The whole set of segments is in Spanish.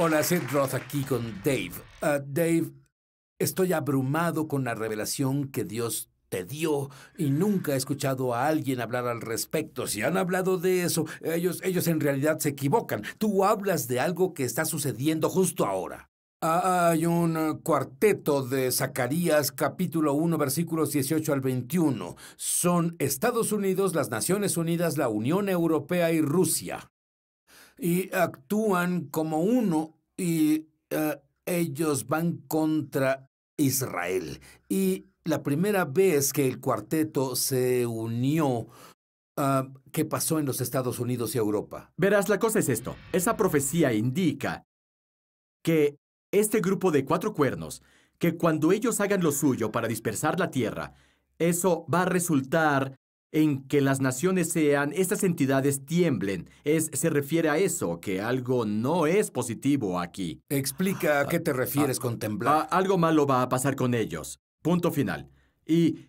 Hola, Seth Roth aquí con Dave. Ah, Dave, estoy abrumado con la revelación que Dios te dio y nunca he escuchado a alguien hablar al respecto. Si han hablado de eso, ellos, ellos en realidad se equivocan. Tú hablas de algo que está sucediendo justo ahora. Ah, hay un ah, cuarteto de Zacarías capítulo 1 versículos 18 al 21. Son Estados Unidos, las Naciones Unidas, la Unión Europea y Rusia y actúan como uno y eh, ellos van contra Israel. Y la primera vez que el cuarteto se unió ah, qué pasó en los Estados Unidos y Europa. Verás, la cosa es esto. Esa profecía indica que este grupo de cuatro cuernos, que cuando ellos hagan lo suyo para dispersar la tierra, eso va a resultar en que las naciones sean, estas entidades tiemblen. Es, se refiere a eso, que algo no es positivo aquí. Explica a qué te refieres con temblar. Ah, algo malo va a pasar con ellos. Punto final. Y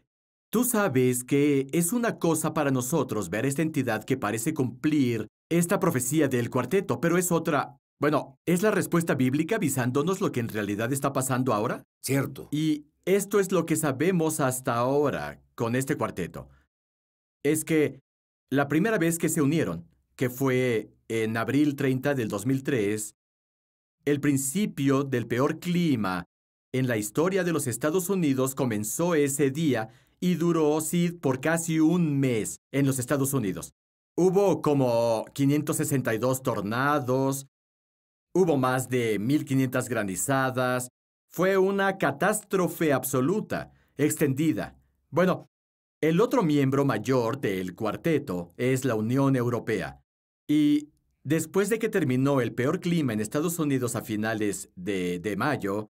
tú sabes que es una cosa para nosotros ver esta entidad que parece cumplir esta profecía del cuarteto, pero es otra... Bueno, ¿es la respuesta bíblica avisándonos lo que en realidad está pasando ahora? Cierto. Y esto es lo que sabemos hasta ahora con este cuarteto es que la primera vez que se unieron, que fue en abril 30 del 2003, el principio del peor clima en la historia de los Estados Unidos comenzó ese día y duró, sí, por casi un mes en los Estados Unidos. Hubo como 562 tornados, hubo más de 1.500 granizadas, fue una catástrofe absoluta, extendida. Bueno, el otro miembro mayor del cuarteto es la Unión Europea. Y después de que terminó el peor clima en Estados Unidos a finales de, mayo,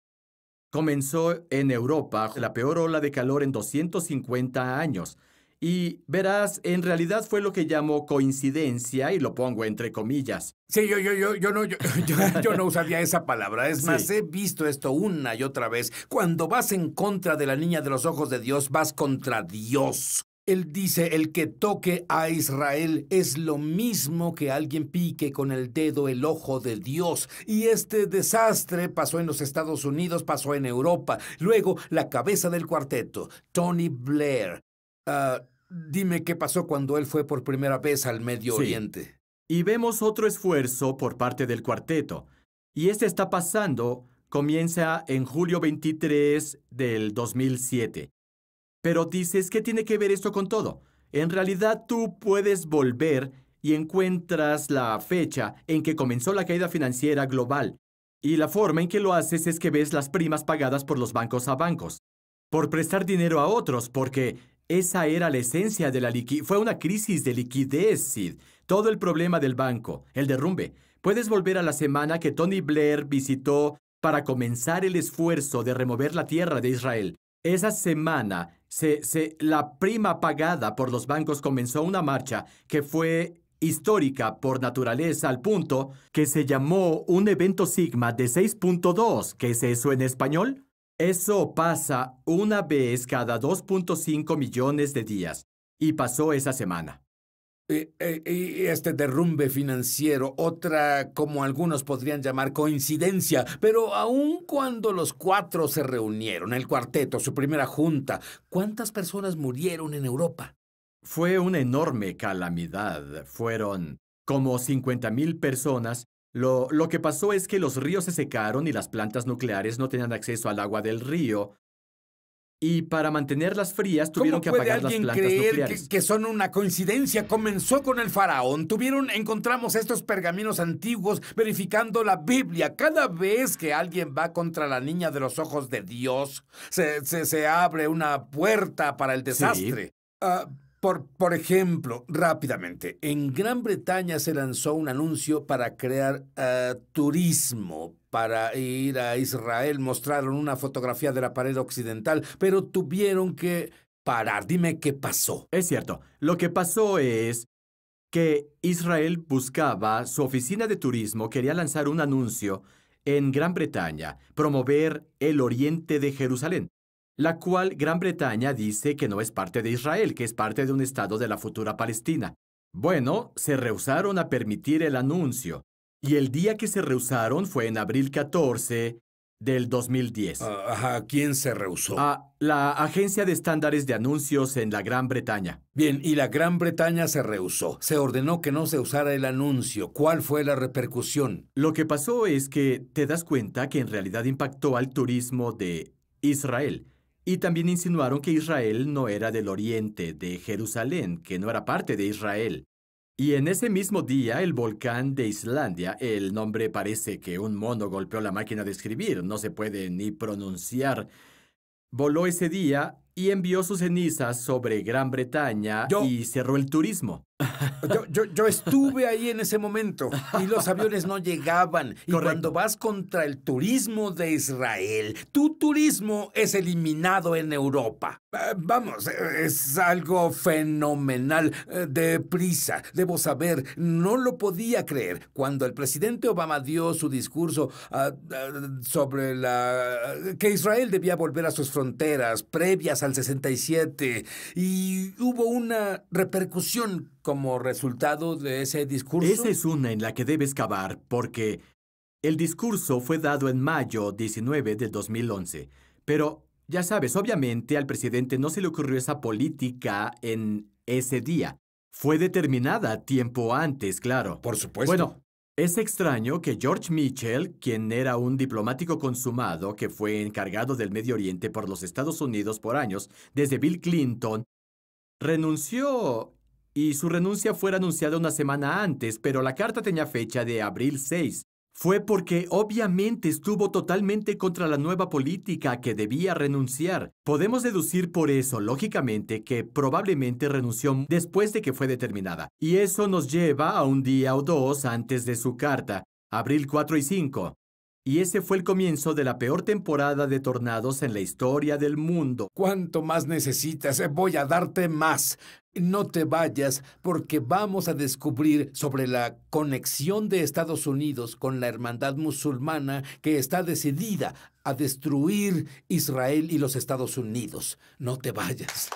comenzó en Europa la peor ola de calor en 250 años, y verás, en realidad fue lo que llamó coincidencia y lo pongo entre comillas. Sí, yo, yo, yo, yo no, yo, no usaría esa palabra. Es más, he visto esto una y otra vez. Cuando vas en contra de la niña de los ojos de Dios, vas contra Dios. Él dice, el que toque a Israel es lo mismo que alguien pique con el dedo el ojo de Dios. Y este desastre pasó en los Estados Unidos, pasó en Europa. Luego, la cabeza del cuarteto, Tony Blair, ah, Dime qué pasó cuando él fue por primera vez al Medio Oriente. Y vemos otro esfuerzo por parte del cuarteto. Y este está pasando, comienza en julio 23 del 2007. Pero dices, ¿qué tiene que ver esto con todo? En realidad tú puedes volver y encuentras la fecha en que comenzó la caída financiera global. Y la forma en que lo haces es que ves las primas pagadas por los bancos a bancos, por prestar dinero a otros, porque esa era la esencia de la liquidez. Fue una crisis de liquidez, Todo el problema del banco, el derrumbe. Puedes volver a la semana que Tony Blair visitó para comenzar el esfuerzo de remover la tierra de Israel. Esa semana, se, la prima pagada por los bancos comenzó una marcha que fue histórica por naturaleza al punto que se llamó un evento sigma de 6.2. ¿Qué es eso en español? Eso pasa una vez cada 2.5 millones de días. Y pasó esa semana. E, y, este derrumbe financiero, otra, como algunos podrían llamar, coincidencia, pero aun cuando los cuatro se reunieron, el cuarteto, su primera junta, ¿cuántas personas murieron en Europa? Fue una enorme calamidad. Fueron como 50.000 personas lo, que pasó es que los ríos se secaron y las plantas nucleares no tenían acceso al agua del río, y para mantenerlas frías tuvieron que apagar las plantas puede nucleares? Que, que, son una coincidencia. Comenzó con el faraón. Tuvieron, encontramos estos pergaminos antiguos verificando la Biblia. Cada vez que alguien va contra la niña de los ojos de Dios, se, abre una puerta para el desastre. Ah, por, ejemplo, rápidamente, en Gran Bretaña se lanzó un anuncio para crear eh, turismo, para ir a Israel, mostraron una fotografía de la pared occidental, pero tuvieron que parar. Dime qué pasó. Es cierto, lo que pasó es que Israel buscaba, su oficina de turismo quería lanzar un anuncio en Gran Bretaña, promover el oriente de Jerusalén la cual Gran Bretaña dice que no es parte de Israel, que es parte de un estado de la futura Palestina. Bueno, se rehusaron a permitir el anuncio, y el día que se rehusaron fue en abril 14 del 2010. ¿A ah, quién se rehusó? A ah, la Agencia de Estándares de Anuncios en la Gran Bretaña. Bien, y la Gran Bretaña se rehusó. Se ordenó que no se usara el anuncio. ¿Cuál fue la repercusión? Lo que pasó es que te das cuenta que en realidad impactó al turismo de Israel. Y también insinuaron que Israel no era del oriente, de Jerusalén, que no era parte de Israel. Y en ese mismo día, el volcán de Islandia, el nombre parece que un mono golpeó la máquina de escribir, no se puede ni pronunciar, voló ese día y envió sus cenizas sobre Gran Bretaña y cerró el turismo. Yo, estuve ahí en ese momento y los aviones no llegaban. Y cuando vas contra el turismo de Israel, tu turismo es eliminado en Europa. Eh, vamos, es algo fenomenal. De eh, deprisa, debo saber, no lo podía creer. Cuando el presidente Obama dio su discurso ah, ah, sobre la, que Israel debía volver a sus fronteras previas al 67 y hubo una repercusión como resultado de ese discurso. Esa es una en la que debes cavar porque el discurso fue dado en mayo 19 del 2011, pero ya sabes, obviamente al presidente no se le ocurrió esa política en ese día. Fue determinada tiempo antes, claro. Por supuesto. Bueno, es extraño que George Mitchell, quien era un diplomático consumado que fue encargado del Medio Oriente por los Estados Unidos por años, desde Bill Clinton, renunció y su renuncia fue anunciada una semana antes, pero la carta tenía fecha de abril 6 fue porque obviamente estuvo totalmente contra la nueva política que debía renunciar. Podemos deducir por eso, lógicamente, que probablemente renunció después de que fue determinada. Y eso nos lleva a un día o dos antes de su carta, abril 4 y 5. Y ese fue el comienzo de la peor temporada de tornados en la historia del mundo. ¿Cuánto más necesitas? Eh, voy a darte más. No te vayas porque vamos a descubrir sobre la conexión de Estados Unidos con la hermandad musulmana que está decidida a destruir Israel y los Estados Unidos. No te vayas.